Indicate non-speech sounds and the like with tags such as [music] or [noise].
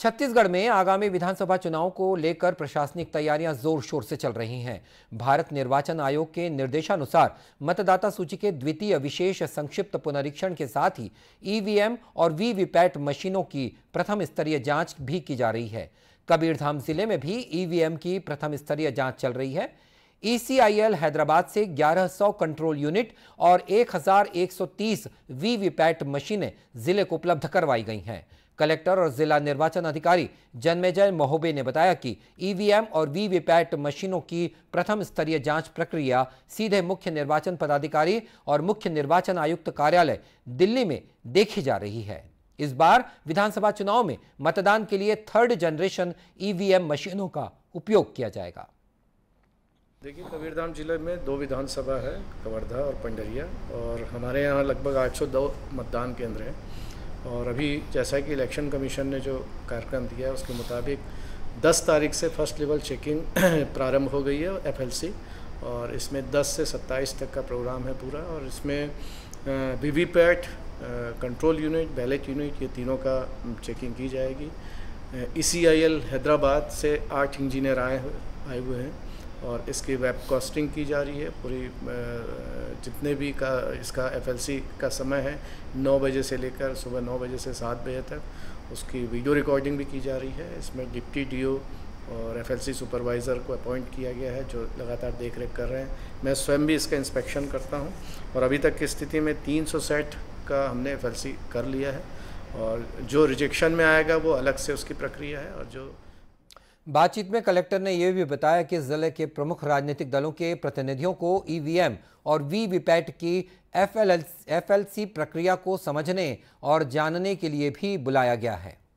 छत्तीसगढ़ में आगामी विधानसभा चुनाव को लेकर प्रशासनिक तैयारियां जोर शोर से चल रही हैं भारत निर्वाचन आयोग के निर्देशानुसार मतदाता सूची के द्वितीय विशेष संक्षिप्त पुनरीक्षण के साथ ही ईवीएम और वीवीपैट मशीनों की प्रथम स्तरीय जांच भी की जा रही है कबीरधाम जिले में भी ईवीएम की प्रथम स्तरीय जाँच चल रही है ईसीआईएल e हैदराबाद से 1100 कंट्रोल यूनिट और 1130 वीवीपैट मशीनें जिले को उपलब्ध करवाई गई हैं कलेक्टर और जिला निर्वाचन अधिकारी जन्मेजय महोबे ने बताया कि ईवीएम e और वीवीपैट मशीनों की प्रथम स्तरीय जांच प्रक्रिया सीधे मुख्य निर्वाचन पदाधिकारी और मुख्य निर्वाचन आयुक्त कार्यालय दिल्ली में देखी जा रही है इस बार विधानसभा चुनाव में मतदान के लिए थर्ड जनरेशन ईवीएम मशीनों का उपयोग किया जाएगा देखिए कबीरधाम जिले में दो विधानसभा है कवर्धा और पंडरिया और हमारे यहाँ लगभग 802 मतदान केंद्र हैं और अभी जैसा कि इलेक्शन कमीशन ने जो कार्यक्रम दिया है उसके मुताबिक 10 तारीख से फर्स्ट लेवल चेकिंग [clears throat] प्रारंभ हो गई है एफएलसी और इसमें 10 से 27 तक का प्रोग्राम है पूरा और इसमें VVPAT control unit ballot unit ये तीनों का चेकिंग की जाएगी ई हैदराबाद से आठ इंजीनियर आए आए हुए हैं और इसकी वेब कॉस्टिंग की जा रही है पूरी जितने भी का इसका एफएलसी का समय है नौ बजे से लेकर सुबह नौ बजे से सात बजे तक उसकी वीडियो रिकॉर्डिंग भी की जा रही है इसमें डिप्टी डीओ और एफएलसी सुपरवाइज़र को अपॉइंट किया गया है जो लगातार देख रेख कर रहे हैं मैं स्वयं भी इसका इंस्पेक्शन करता हूँ और अभी तक की स्थिति में तीन सौ सेट का हमने एफ कर लिया है और जो रिजेक्शन में आएगा वो अलग से उसकी प्रक्रिया है और जो बातचीत में कलेक्टर ने यह भी बताया कि जिले के प्रमुख राजनीतिक दलों के प्रतिनिधियों को ईवीएम और वी वीपैट की एफएलएल एफएलसी प्रक्रिया को समझने और जानने के लिए भी बुलाया गया है